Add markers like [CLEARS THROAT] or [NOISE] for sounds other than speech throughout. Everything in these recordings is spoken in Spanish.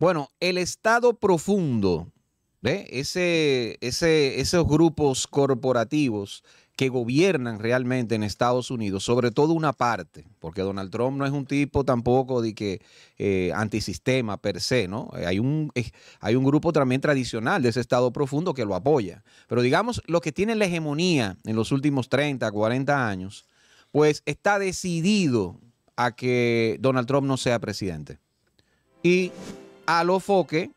Bueno, el Estado profundo, esos grupos corporativos que gobiernan realmente en Estados Unidos, sobre todo una parte, porque Donald Trump no es un tipo tampoco de que eh, antisistema per se, ¿no? Eh, eh, hay un, grupo también tradicional de ese Estado profundo que lo apoya. Pero digamos, lo que tiene la hegemonía en los últimos 30, 40 años, pues está decidido a que Donald Trump no sea presidente. Y a los foques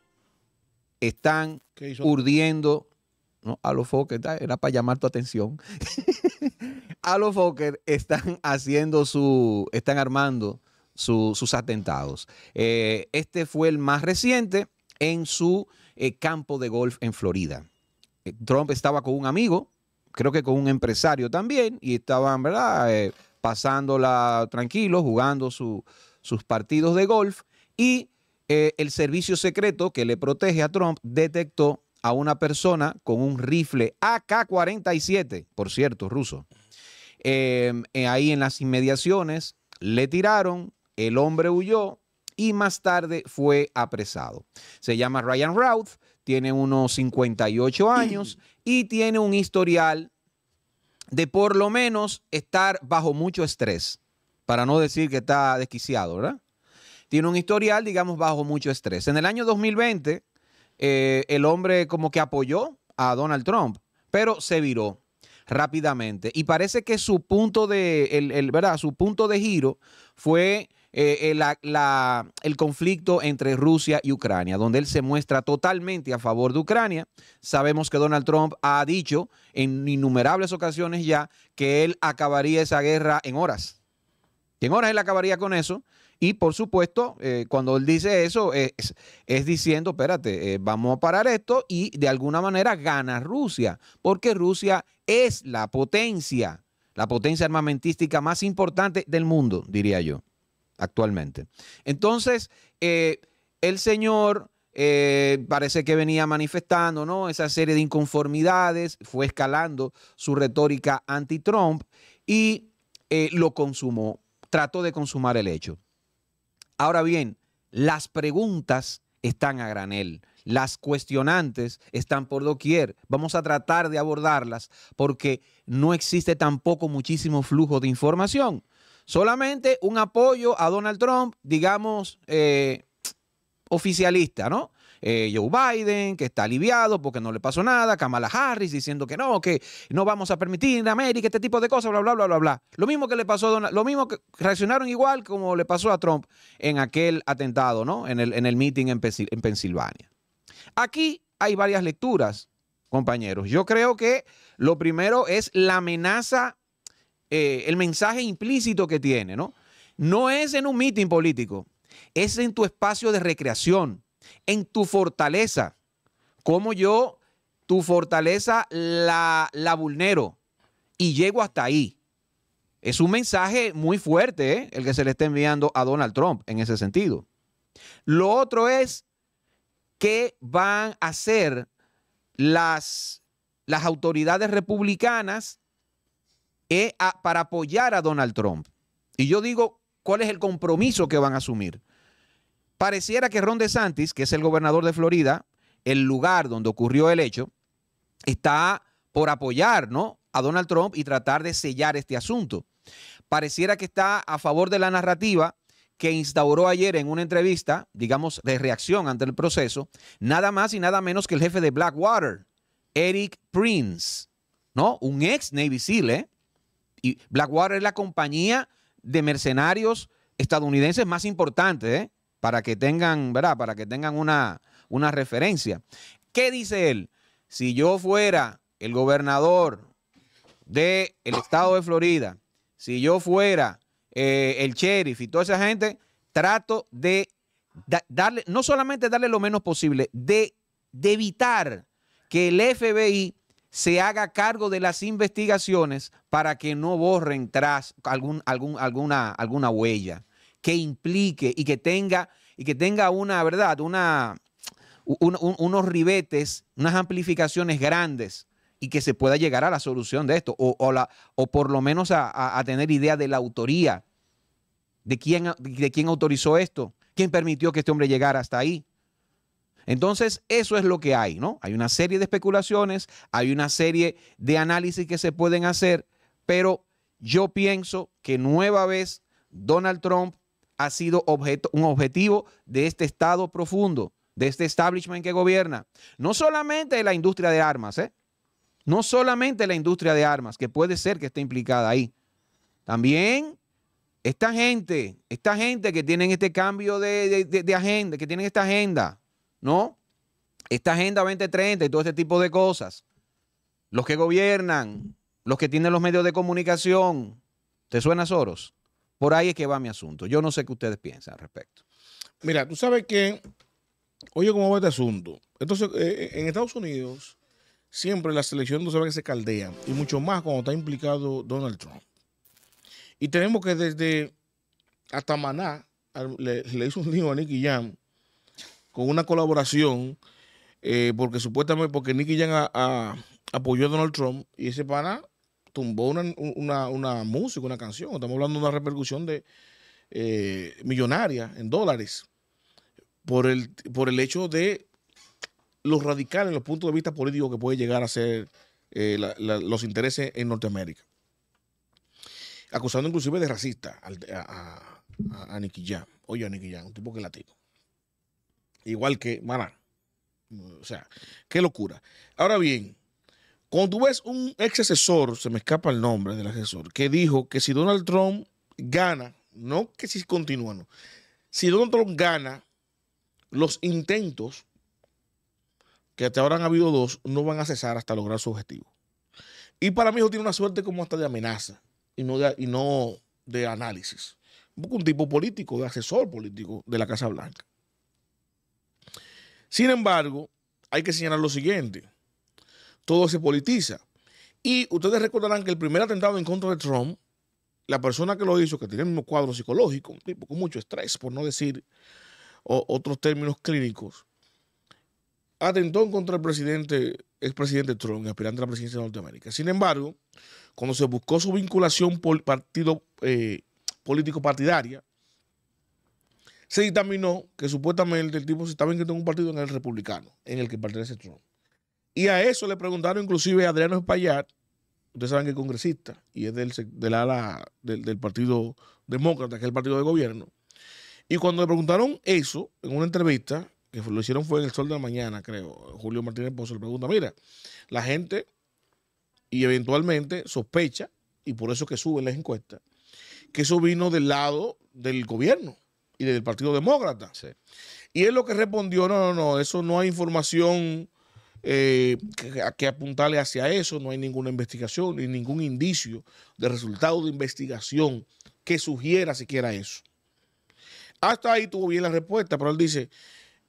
están urdiendo. No, a los foques, era para llamar tu atención. [LAUGHS] a los foques están haciendo su. están armando sus atentados. Eh, este fue el más reciente en su eh, campo de golf en Florida. Eh, Trump estaba con un amigo, creo que con un empresario también, y estaban, ¿verdad? pasándola tranquilo, jugando sus partidos de golf. Y eh, el servicio secreto que le protege a Trump detectó a una persona con un rifle AK-47, por cierto, ruso. Em, eh, ahí en las inmediaciones le tiraron, el hombre huyó y más tarde fue apresado. Se llama Ryan Routh, tiene unos 58 años [CLEARS THROAT] y tiene un historial de por lo menos estar bajo mucho estrés, para no decir que está desquiciado, ¿verdad? tiene un historial, digamos, bajo mucho estrés. En el año 2020, eh, el hombre como que apoyó a Donald Trump, pero se viró rápidamente. Y parece que su punto de, Su punto de giro fue eh, eh, el conflicto entre Rusia y Ucrania, donde él se muestra totalmente a favor de Ucrania. Sabemos que Donald Trump ha dicho en innumerables ocasiones ya que él acabaría esa guerra en horas. en horas él acabaría con eso. Y por supuesto, eh, cuando él dice eso, eh, es, es diciendo, espérate, eh, vamos a parar esto y de alguna manera gana Rusia, porque Rusia es la potencia, la potencia armamentística más importante del mundo, diría yo, actualmente. Entonces, el señor... parece que venía manifestando ¿no? esa serie de inconformidades, fue escalando su retórica anti-Trump y lo consumó, trató de consumar el hecho. Ahora bien, las preguntas están a granel. Las cuestionantes están por doquier. Vamos a tratar de abordarlas porque no existe tampoco muchísimo flujo de información. Solamente un apoyo a Donald Trump, digamos, eh, oficialista, ¿no? Eh, Joe Biden, que está aliviado porque no le pasó nada, Kamala Harris diciendo que no, que no vamos a permitir en América este tipo de cosas, bla, bla, bla, bla, bla. Lo mismo que le pasó a Donald, lo mismo que reaccionaron igual como le pasó a Trump en aquel atentado, ¿no? En el, en meeting en, Pensilvania. Aquí hay varias lecturas, compañeros. Yo creo que lo primero es la amenaza, eh, el mensaje implícito que tiene, ¿no? No es en un mitin político, es en tu espacio de recreación, en tu fortaleza. como yo tu fortaleza la, la vulnero y llego hasta ahí. Es un mensaje muy fuerte ¿eh? el que se le está enviando a Donald Trump en ese sentido. Lo otro es qué van a hacer las, las autoridades republicanas eh, para apoyar a Donald Trump. Y yo digo, ¿cuál es el compromiso que van a asumir? Pareciera que Ron DeSantis, que es el gobernador de Florida, el lugar donde ocurrió el hecho, está por apoyar a Donald Trump y tratar de sellar este asunto. Pareciera que está a favor de la narrativa que instauró ayer en una entrevista, digamos, de reacción ante el proceso, nada más y nada menos que el jefe de Blackwater, Eric Prince, ¿no? Un ex Navy SEAL, ¿eh? Y Blackwater es la compañía de mercenarios estadounidenses más importante, ¿eh? para que tengan, ¿verdad? Para que tengan una, una referencia. ¿Qué dice él? Si yo fuera el gobernador del el estado de Florida, si yo fuera eh, el sheriff y toda esa gente, trato de darle, no solamente darle lo menos posible, de, de evitar que el FBI se haga cargo de las investigaciones para que no borren tras algún, algún, alguna, alguna huella que implique y que tenga, y que tenga una verdad, unos ribetes, unas amplificaciones grandes y que se pueda llegar a la solución de esto, o, o, por lo menos a, tener idea de la autoría, de quién, de quién autorizó esto, quién permitió que este hombre llegara hasta ahí. Entonces, eso es lo que hay, ¿no? Hay una serie de especulaciones, hay una serie de análisis que se pueden hacer, pero yo pienso que nueva vez Donald Trump ha sido objeto, un objetivo de este Estado profundo, de este establishment que gobierna. No solamente la industria de armas, ¿eh? No solamente la industria de armas, que puede ser que esté implicada ahí. También esta gente, esta gente que tienen este cambio de, agenda, que tienen esta agenda, ¿no? Esta agenda 2030 y todo este tipo de cosas. Los que gobiernan, los que tienen los medios de comunicación. ¿Te suena Soros? Por ahí es que va mi asunto. Yo no sé qué ustedes piensan al respecto. Mira, tú sabes que, oye, ¿cómo va este asunto? Entonces, eh, eh, en Estados Unidos, siempre la selección, tú sabes que se caldea, y mucho más cuando está implicado Donald Trump. Y tenemos que desde hasta Maná, le, hizo un lío a Nicky Jam con una colaboración, eh, porque supuestamente, porque Nicky Jam apoyó a Donald Trump, y ese pana tumbó una, música, una canción. Estamos hablando de una repercusión de eh, millonaria en dólares por el, por el hecho de los radicales, los puntos de vista políticos que puede llegar a ser eh, los intereses en Norteamérica. Acusando inclusive de racista a, a, a, Nicky Oye, a Nicky un tipo que es latino. Igual que Maná. O sea, qué locura. Ahora bien, cuando tú ves un ex asesor, se me escapa el nombre del asesor, que dijo que si Donald Trump gana, no que si continúa, si Donald Trump gana, los intentos, que hasta ahora han habido dos, no van a cesar hasta lograr su objetivo. Y para mí eso tiene una suerte como hasta de amenaza y no de, análisis. un tipo político, de asesor político de la Casa Blanca. Sin embargo, hay que señalar lo siguiente todo se politiza. Y ustedes recordarán que el primer atentado en contra de Trump, la persona que lo hizo, que tenía el mismo cuadro psicológico, tipo con mucho estrés, por no decir otros términos clínicos, atentó contra el presidente, expresidente Trump, aspirante a la presidencia de Norteamérica. Sin embargo, cuando se buscó su vinculación por partido eh, político partidaria, se dictaminó que supuestamente el tipo se estaba inscrito en un partido en el republicano, en el que pertenece Trump. Y a eso le preguntaron inclusive a Adriano Espaillat, ustedes saben que es congresista y es del, del, del, Partido Demócrata, que es el partido de gobierno. Y cuando le preguntaron eso en una entrevista, que lo hicieron fue en el sol de la mañana, creo, Julio Martínez Pozo le pregunta, mira, la gente y eventualmente sospecha, y por eso que suben las encuestas, que eso vino del lado del gobierno y del Partido Demócrata. Y es lo que respondió, no, no, no, eso no hay información eh, que, apuntarle hacia eso, no hay ninguna investigación ni ningún indicio de resultado de investigación que sugiera siquiera eso. Hasta ahí tuvo bien la respuesta, pero él dice,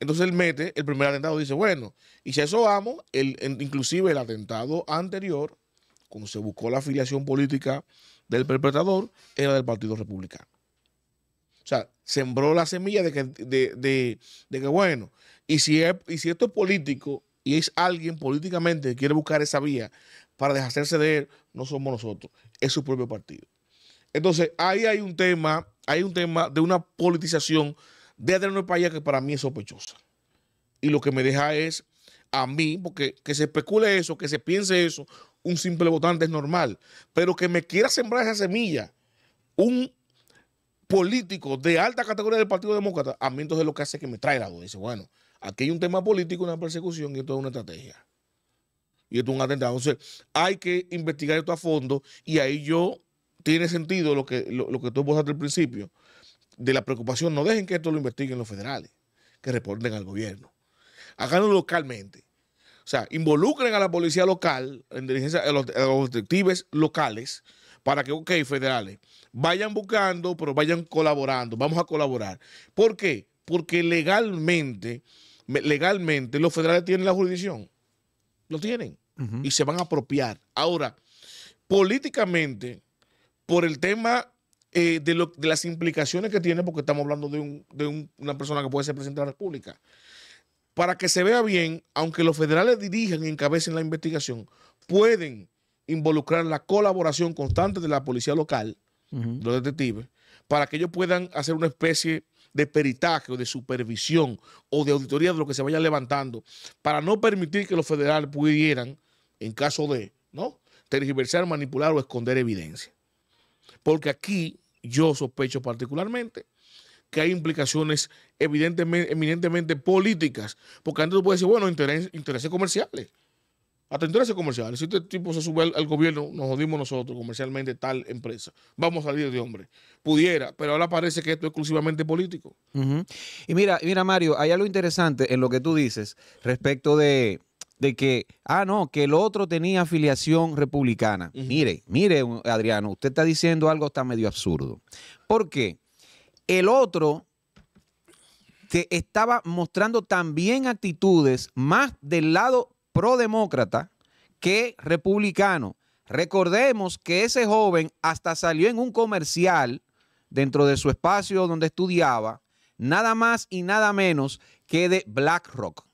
entonces él mete el primer atentado, dice, bueno, y si eso vamos, inclusive el atentado anterior, cuando se buscó la afiliación política del perpetrador, era del Partido Republicano. O sea, sembró la semilla de que, bueno, y si, y si esto es político, y es alguien políticamente que quiere buscar esa vía para deshacerse de él, no somos nosotros, es su propio partido. Entonces, ahí hay un tema, hay un tema de una politización de Adriano Paya que para mí es sospechosa. Y lo que me deja es a mí, porque que se especule eso, que se piense eso, un simple votante es normal, pero que me quiera sembrar esa semilla, un político de alta categoría del Partido Demócrata, a mí entonces lo que hace es que me trae la duda. Dice, bueno, Aquí hay un tema político, una persecución y esto es una estrategia. Y esto es un atentado. Entonces, hay que investigar esto a fondo y ahí yo tiene sentido lo que, lo, vos que tú al principio de la preocupación. No dejen que esto lo investiguen los federales, que responden al gobierno. Háganlo localmente. O sea, involucren a la policía local, los, a los detectives locales, para que, ok, federales, vayan buscando, pero vayan colaborando, vamos a colaborar. ¿Por qué? Porque legalmente legalmente, los federales tienen la jurisdicción. Lo tienen. Y se van a apropiar. Ahora, políticamente, por el tema eh, de, las implicaciones que tiene, porque estamos hablando de, una persona que puede ser presidente de la República, para que se vea bien, aunque los federales dirijan y encabecen la investigación, pueden involucrar la colaboración constante de la policía local, los detectives, para que ellos puedan hacer una especie de peritaje o de supervisión o de auditoría de lo que se vaya levantando para no permitir que los federales pudieran, en caso de, ¿no? Tergiversar, manipular o esconder evidencia. Porque aquí yo sospecho particularmente que hay implicaciones evidentemente, eminentemente políticas, porque antes tú puedes decir, bueno, intereses comerciales a intereses comerciales. Si este tipo se sube al, gobierno, nos jodimos nosotros comercialmente tal empresa. Vamos a salir de hombre. Pudiera, pero ahora parece que esto es exclusivamente político. Y mira, mira, Mario, hay algo interesante en lo que tú dices respecto de, que, ah, no, que el otro tenía afiliación republicana. Mire, mire, Adriano, usted está diciendo algo está medio absurdo. ¿Por qué? El otro que estaba mostrando también actitudes más del lado demócrata, que republicano. Recordemos que ese joven hasta salió en un comercial dentro de su espacio donde estudiaba, nada más y nada menos que de BlackRock,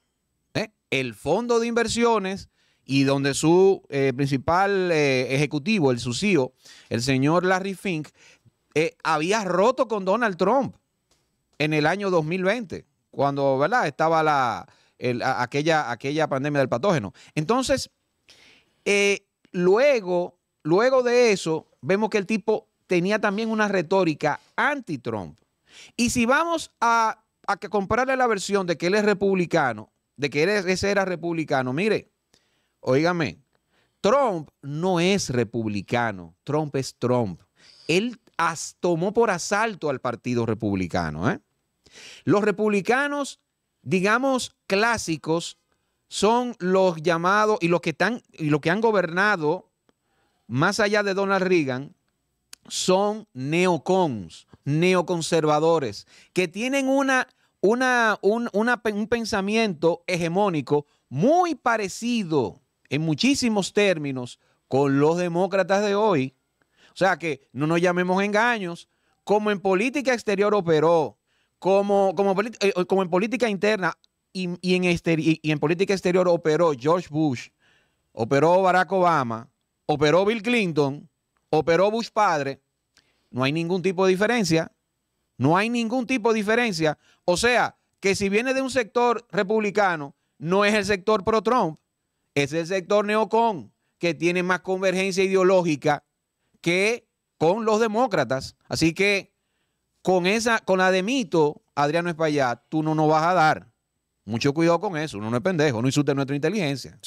¿eh? el fondo de inversiones y donde su eh, principal eh, ejecutivo, el sucio, e el señor Larry Fink, había roto con Donald Trump en el año 2020, cuando ¿verdad? estaba la, aquella, aquella pandemia del patógeno. Entonces, eh, luego, luego de eso, vemos que el tipo tenía también una retórica anti-Trump. Y si vamos a, a comprarle la versión de que él es republicano, de que él ese era republicano, mire, oígame, Trump no es republicano, Trump es Trump. Él tomó por asalto al Partido Republicano. ¿eh? Los republicanos digamos, clásicos son los llamados y los que están y que han gobernado más allá de Donald Reagan son neocons, neoconservadores, que tienen una, un, un pensamiento hegemónico muy parecido en muchísimos términos con los demócratas de hoy. O sea que no nos llamemos engaños, como en política exterior operó eh, como, en política interna y, en este, y en política exterior operó George Bush, operó Barack Obama, operó Bill Clinton, operó Bush padre, no hay ningún tipo de diferencia. No hay ningún tipo de diferencia. O sea, que si viene de un sector republicano, no es el sector pro-Trump, es el sector neocon, que tiene más convergencia ideológica que con los demócratas. Así que con esa, con la de mito, Adriano Espaillat, tú no nos vas a dar. Mucho cuidado con eso, uno no es pendejo, no insulte nuestra inteligencia.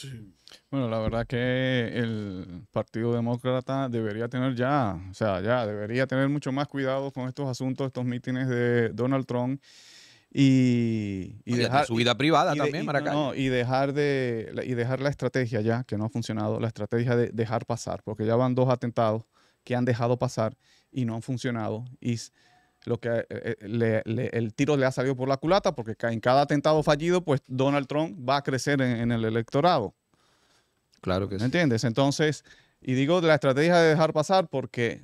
Bueno, la verdad que el Partido Demócrata debería tener ya, o sea, ya debería tener mucho más cuidado con estos asuntos, estos mítines de Donald Trump y, dejar su vida privada también, para Maracay. No, y dejar de y dejar la estrategia ya que no ha funcionado, la estrategia de dejar pasar, porque ya van dos atentados que han dejado pasar y no han funcionado y lo que eh, eh, el tiro le ha salido por la culata, porque en cada atentado fallido, pues Donald Trump va a crecer en, el electorado. Claro que ¿Me ¿Entiendes? Entonces, y digo la estrategia de dejar pasar porque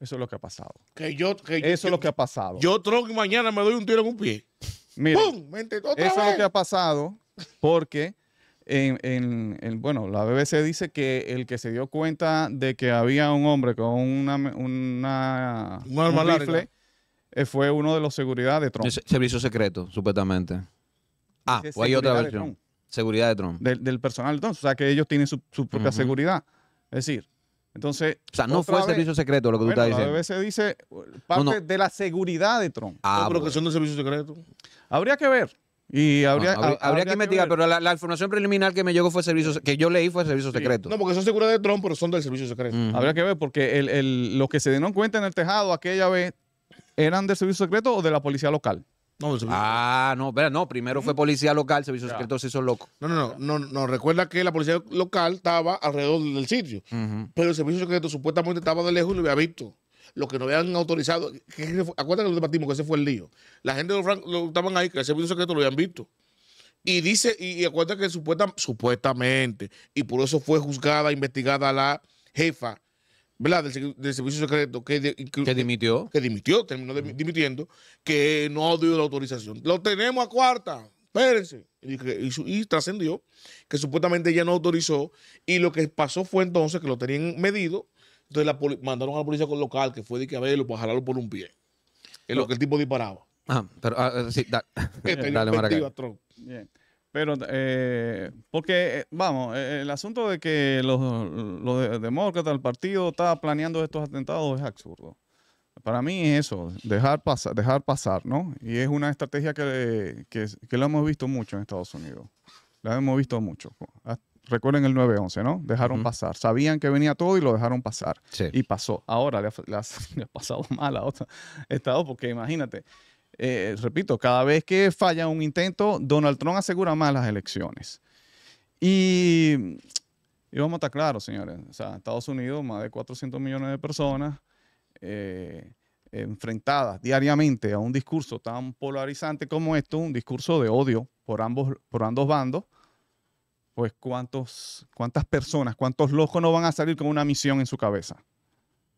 eso es lo que ha pasado. Que yo, eso es lo que ha pasado. Yo, Trump, mañana me doy un tiro en un pie. eso es lo que ha pasado porque, en, bueno, la BBC dice que el que se dio cuenta de que había un hombre con una, una, un rifle, eh, fue uno de los seguridad de Trump. servicio secreto, supuestamente. Ah, o pues hay otra versión. Seguridad de Trump. Del, personal de Trump. O sea, que ellos tienen su, propia seguridad. Es decir, entonces. O sea, no fue servicio secreto lo que tú estás diciendo. A veces dice parte de la seguridad de Trump. Ah, pero que son del servicio secreto. Habría que ver. Y habría, habría, que investigar, pero la, información preliminar que me llegó fue servicio que yo leí fue servicio secreto. No, porque son seguridad de Trump, pero son del servicio secreto. Habría que ver, porque el, los que se dieron cuenta en el tejado aquella vez ¿Eran del servicio secreto o de la policía local? No, del ah, no, espera, no, primero fue mm. policía local, servicio secreto se hizo loco. No, no, no, no, no, recuerda que la policía local estaba alrededor del sitio, pero el servicio secreto supuestamente estaba de lejos y lo había visto. Los que no habían autorizado, acuérdate que lo debatimos, que ese fue el lío. La gente de los lo, estaban ahí, que el servicio secreto lo habían visto. Y dice, y, acuérdate que supuesta, supuestamente, y por eso fue juzgada, investigada la jefa ¿verdad? Del, servicio secreto que, dimitió. Que dimitió, terminó dimitiendo, que no dio la autorización. Lo tenemos a cuarta, espérense. Y, trascendió que supuestamente ella no autorizó y lo que pasó fue entonces que lo tenían medido, entonces la mandaron a la policía con local que fue de que a verlo, para jalarlo por un pie. Es lo que el tipo disparaba. Ah, pero sí, da [LAUGHS] dale, Bien. Pero, eh, porque, eh, vamos, eh, el asunto de que los, demócratas, el partido, estaban planeando estos atentados es absurdo. Para mí es eso, dejar pasar, dejar pasar, ¿no? Y es una estrategia que, que, la hemos visto mucho en Estados Unidos. La hemos visto mucho. Recuerden el 9-11, ¿no? Dejaron pasar. Sabían que venía todo y lo dejaron pasar. Y pasó. Ahora le ha, [LAUGHS] pasado mal a otros estados porque imagínate, eh, repito, cada vez que falla un intento, Donald Trump asegura más las elecciones. Y, vamos a estar claros, señores. Estados Unidos, más de 400 millones de personas eh, enfrentadas diariamente a un discurso tan polarizante como esto, un discurso de odio por ambos, por ambos bandos pues cuántos, cuántas personas, cuántos locos no van a salir con una misión en su cabeza,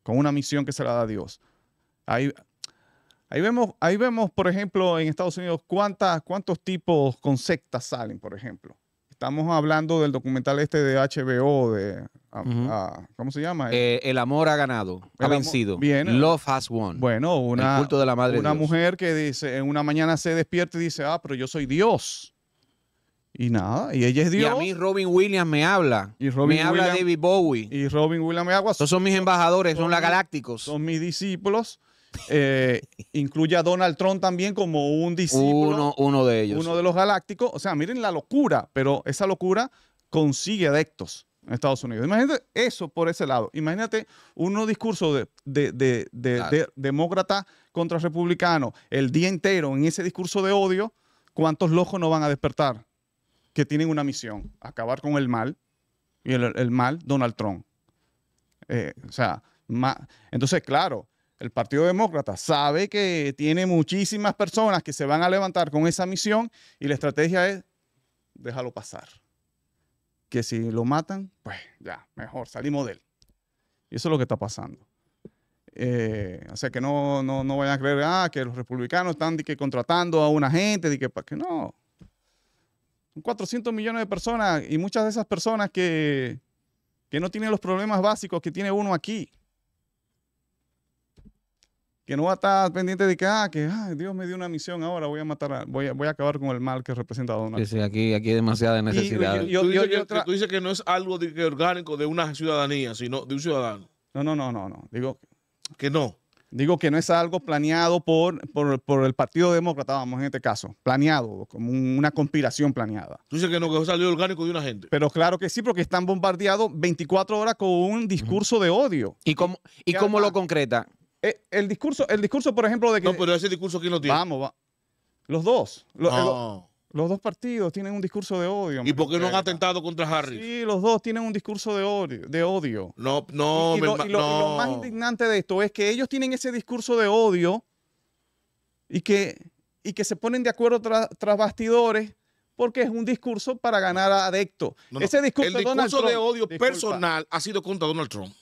con una misión que se la da Dios. Hay, Ahí vemos, ahí vemos, por ejemplo, en Estados Unidos, cuántas, cuántos tipos con sectas salen, por ejemplo. Estamos hablando del documental este de HBO, de, ¿cómo se llama? Eh, el amor ha ganado, ha vencido. Bien. Love has won. Bueno, una, de la madre una mujer que dice, en una mañana se despierta y dice, ah, pero yo soy Dios. Y nada, y ella es Dios. Y a mí Robin Williams me habla. Y Robin me habla David Bowie. Y Robin Williams me habla. son mis embajadores, son, las galácticos. Son mis discípulos. Eh, incluye a Donald Trump también como un discípulo. Uno, de ellos. Uno de los galácticos. O sea, miren la locura, pero esa locura consigue adeptos en Estados Unidos. Imagínate eso por ese lado. Imagínate uno discurso de, demócrata contra republicano el día entero en ese discurso de odio. ¿Cuántos locos no van a despertar? Que tienen una misión, acabar con el mal. Y el, mal, Donald Trump. Eh, o sea, entonces, claro, el Partido Demócrata sabe que tiene muchísimas personas que se van a levantar con esa misión y la estrategia es déjalo pasar. Que si lo matan, pues ya, mejor, salimos de él. Y eso es lo que está pasando. Eh, o sea, que no, no, vayan a creer ah, que los republicanos están contratando a una gente, de que, que no. Son 400 millones de personas y muchas de esas personas que, que no tienen los problemas básicos que tiene uno aquí que no va a estar pendiente de que, ah, que Dios me dio una misión ahora, voy a matar, voy, a, voy a acabar con el mal que representa Donald. Trump. aquí, aquí hay demasiada necesidad. tú, dices que, no es algo orgánico de una ciudadanía, sino de un ciudadano. No, no, no, no, no. Digo que no. Digo que no es algo planeado por, por, el Partido Demócrata, vamos, en este caso, planeado, como una conspiración planeada. Tú dices que no, que salió orgánico de una gente. Pero claro que sí, porque están bombardeados 24 horas con un discurso de odio. ¿Y cómo, y, cómo lo concreta? Eh, el, discurso, el discurso, por ejemplo, de que. No, pero ese discurso, ¿quién lo tiene? Vamos, Los dos. Eh, los, dos partidos tienen un discurso de odio. ¿Y por qué no han atentado contra Harris? Sí, los dos tienen un discurso de odio. De odio. No, no, y, lo, no. lo más indignante de esto es que ellos tienen ese discurso de odio y que, y que se ponen de acuerdo tras bastidores porque es un discurso para ganar a Ese discurso, el discurso de odio personal ha sido contra Donald Trump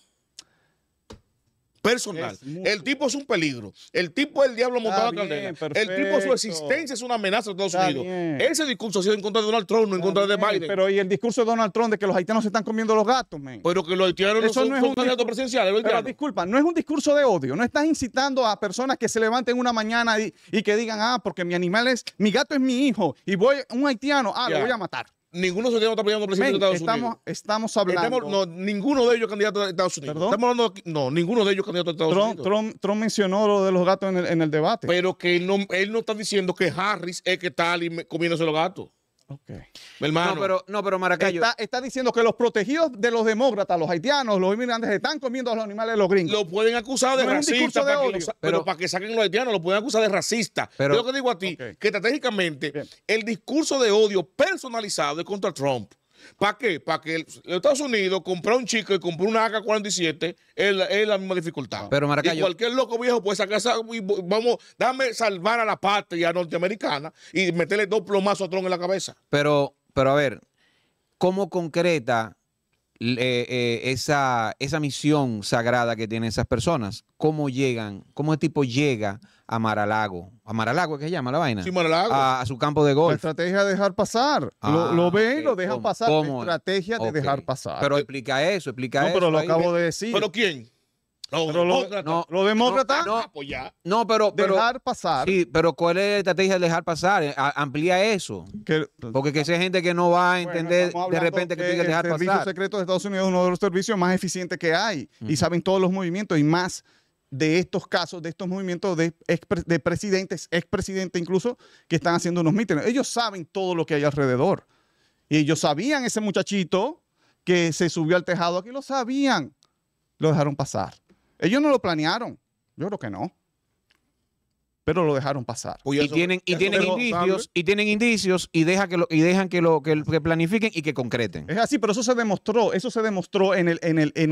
personal. El tipo es un peligro. El tipo es el diablo montado a El tipo, su existencia es una amenaza a Estados Unidos. Ese discurso ha sido en contra de Donald Trump, no en contra de Biden. Pero y el discurso de Donald Trump de que los haitianos se están comiendo los gatos, men. Pero que los haitianos Eso no son, un candidatos presidenciales. disculpa, no es un discurso de odio. No estás incitando a personas que se levanten una mañana y, que digan, ah, porque mi animal es, mi gato es mi hijo y voy, un haitiano, ah, lo voy a matar ninguno de ellos no está peleando presidente de Estados Unidos. Estamos hablando. no, ninguno de ellos candidato a Estados Unidos. Estamos hablando, no, ninguno de ellos candidato a Estados Unidos. Trump, mencionó lo de los gatos en el, en el debate. Pero que él no, él no está diciendo que Harris es que está comiéndose los gatos. Okay. no, pero, no, pero Está, diciendo que los protegidos de los demócratas, los haitianos, los inmigrantes, están comiendo a los animales de los gringos. Lo pueden acusar de racista, pero, para que saquen los haitianos, lo pueden acusar de racista. Pero, Yo lo que digo a ti, que estratégicamente, el discurso de odio personalizado es contra Trump. ¿Para qué? Para que los Estados Unidos compró un chico y compró una AK-47, es, la misma dificultad. Pero y cualquier loco viejo puede sacar esa, vamos, dame salvar a la patria norteamericana y meterle dos plomazos a Tron en la cabeza. Pero, pero a ver, ¿cómo concreta eh, eh, esa, esa misión sagrada que tienen esas personas? ¿Cómo llegan? ¿Cómo el tipo llega a Maralago. ¿A Maralago que se llama la vaina? Sí, Maralago. A, su campo de golf. La estrategia de dejar pasar. lo, ah, ven lo dejan pasar. estrategia de dejar pasar. Pero explica eso, explica eso. No, pero lo acabo de decir. ¿Pero quién? Los No, No, ah, pues pero, Dejar pasar. Sí, pero ¿cuál es la estrategia de dejar pasar? amplía eso. Porque que sea gente que no va a entender de repente que, tiene que dejar pasar. El Servicio Secreto de Estados Unidos es uno de los servicios más eficientes que hay. Y saben todos los movimientos y más de estos casos, de estos movimientos de, de presidentes, expresidentes incluso, que están haciendo unos mítines. Ellos saben todo lo que hay alrededor. Y ellos sabían ese muchachito que se subió al tejado aquí, lo sabían. Lo dejaron pasar. Ellos no lo planearon. Yo creo que no pero lo dejaron pasar. y, tienen, y, tienen indicios, y tienen indicios y deja que lo, y dejan que lo que, planifiquen y que concreten. Es así, pero eso se demostró, eso se demostró en el en el en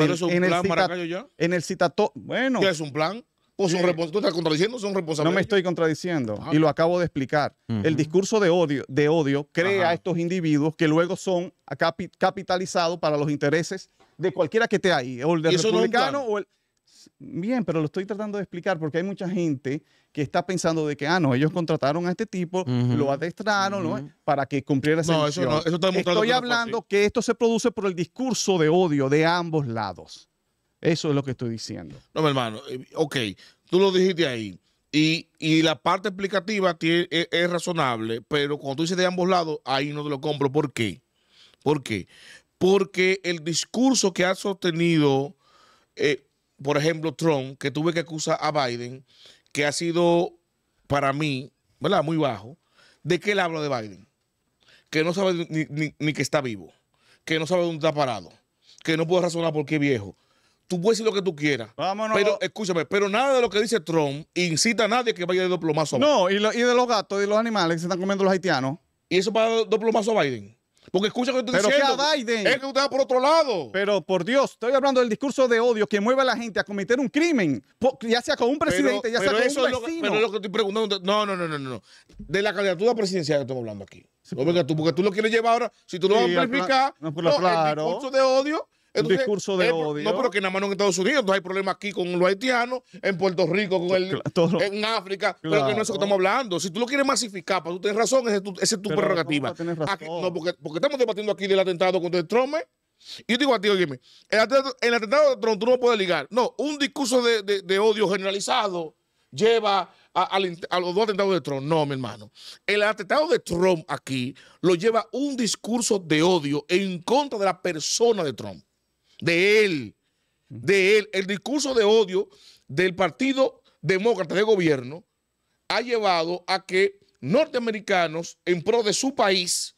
plan en el citato, bueno. ¿Qué es un plan? Pues son eh, ¿Tú estás contradiciendo? Son responsables. No me estoy contradiciendo y lo acabo de explicar. El discurso de odio, de odio crea a estos individuos que luego son capitalizados para los intereses de cualquiera que esté ahí, o el republicano o el pues, bien, pero lo estoy tratando de explicar porque hay mucha gente que está pensando de que, ah, no, ellos contrataron a este tipo, lo adestraron ¿no? para que cumpliera esa no, eso no, eso está Estoy hablando que esto se produce por el discurso de odio de ambos lados. Eso es lo que estoy diciendo. No, mi hermano, eh, ok, tú lo dijiste ahí. Y, la parte explicativa e, es, razonable, pero cuando tú dices de ambos lados, ahí no te lo compro. ¿Por qué? ¿Por qué? Porque el discurso que ha sostenido eh, por ejemplo, Trump, que tuve que acusar a Biden, que ha sido para mí, ¿verdad? Muy bajo, de que él habla de Biden, que no sabe ni, que está vivo, que no sabe dónde está parado, que no puede razonar por qué viejo. Tú puedes decir lo que tú quieras. Pero escúchame, pero nada de lo que dice Trump incita a nadie que vaya de doplomazo a Biden. No, y, de los gatos y los animales que se están comiendo los haitianos. ¿Y eso para doplomazo a Biden? Porque escucha lo que estoy pero diciendo. No Biden. Es que usted va por otro lado. Pero por Dios, estoy hablando del discurso de odio que mueve a la gente a cometer un crimen, ya sea con un presidente, ya sea con un vecino. Es pero es lo que estoy preguntando. No, no, no, no, no. De la candidatura presidencial que estamos hablando aquí. porque, tú, porque tú lo quieres llevar ahora, si tú lo vas a amplificar, no, el discurso de odio un discurso de eh, odio. No, pero que nada más no en Estados Unidos. Entonces hay problemas aquí con los haitianos, en Puerto Rico, con el, en África. Pero que no es eso que estamos hablando. Si tú lo quieres masificar, para tú tienes razón, esa es tu, prerrogativa. no, porque, estamos debatiendo aquí del atentado contra el Trump. ¿eh? Y yo digo a ti, oye, el atentado, el de Trump tú no puedes ligar. No, un discurso de, odio generalizado lleva a, los dos atentados de Trump. No, mi hermano. El atentado de Trump aquí lo lleva un discurso de odio en contra de la persona de Trump de él, de él. El discurso de odio del Partido Demócrata de Gobierno ha llevado a que norteamericanos en pro de su país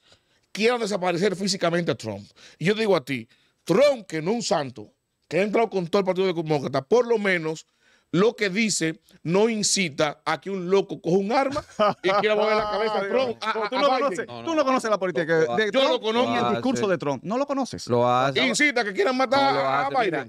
quieran desaparecer físicamente a Trump. Y yo digo a ti, Trump, que no un santo, que ha entrado con todo el Partido Demócrata, por lo menos lo que dice no incita a que un loco coja un arma y quiera mover la cabeza a Trump. [LAUGHS] Ah, tú, ah, no ah, conoces, tú, no conoces, la política. De, Yo lo conozco. el discurso de Trump. No lo conoces. Lo hace. Incita a que quieran matar a Biden.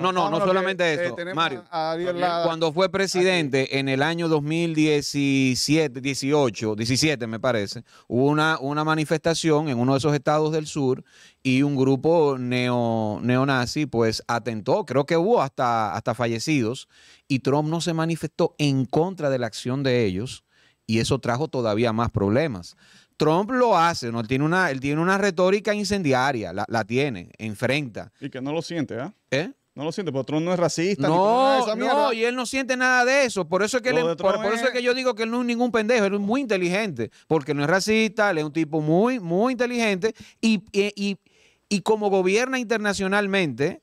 no, no, no solamente eh, eso. Mario, cuando fue presidente en el año 2017, 18, 17 me parece, hubo una, una manifestación en uno de esos estados del sur y un grupo neo, neonazi pues atentó. Creo que hubo hasta, hasta fallecidos y Trump no se manifestó en contra de la acción de ellos y eso trajo todavía más problemas. Trump lo hace, ¿no? él, tiene una, él tiene una retórica incendiaria, la, tiene, enfrenta. Y que no lo siente, ¿ah? ¿Eh? No lo siente, porque Trump no es racista. No, no, y él no siente nada de eso. Por eso, es que por, que yo digo que él no es ningún pendejo, él es muy inteligente, porque no es racista, él es un tipo muy, muy inteligente y como gobierna internacionalmente,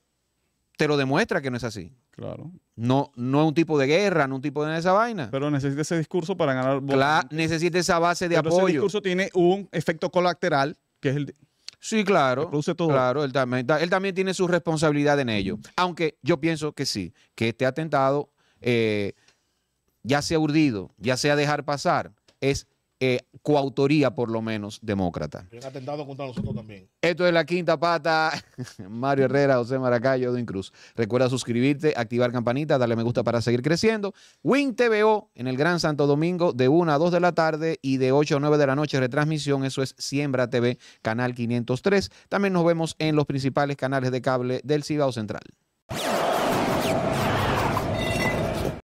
te lo demuestra que no es así. Claro. No, no un tipo de guerra, no un tipo de esa vaina. Pero necesita ese discurso para ganar Claro, necesita esa base de Pero apoyo. Ese discurso tiene un efecto colateral, que es el. sí, claro. Produce todo. Claro, él también, él también tiene su responsabilidad en ello. Aunque yo pienso que sí, que este atentado eh, ya sea urdido, ya sea dejar pasar, es eh, coautoría, por lo menos, demócrata. Esto es La Quinta Pata. [LAUGHS] Mario Herrera, José Maracayo, Edwin Cruz. Recuerda suscribirte, activar campanita, darle me gusta para seguir creciendo. Win TVO en el Gran Santo Domingo de 1 a 2 de la tarde y de 8 a 9 de la noche retransmisión. Eso es Siembra TV, canal 503. También nos vemos en los principales canales de cable del Cibao Central.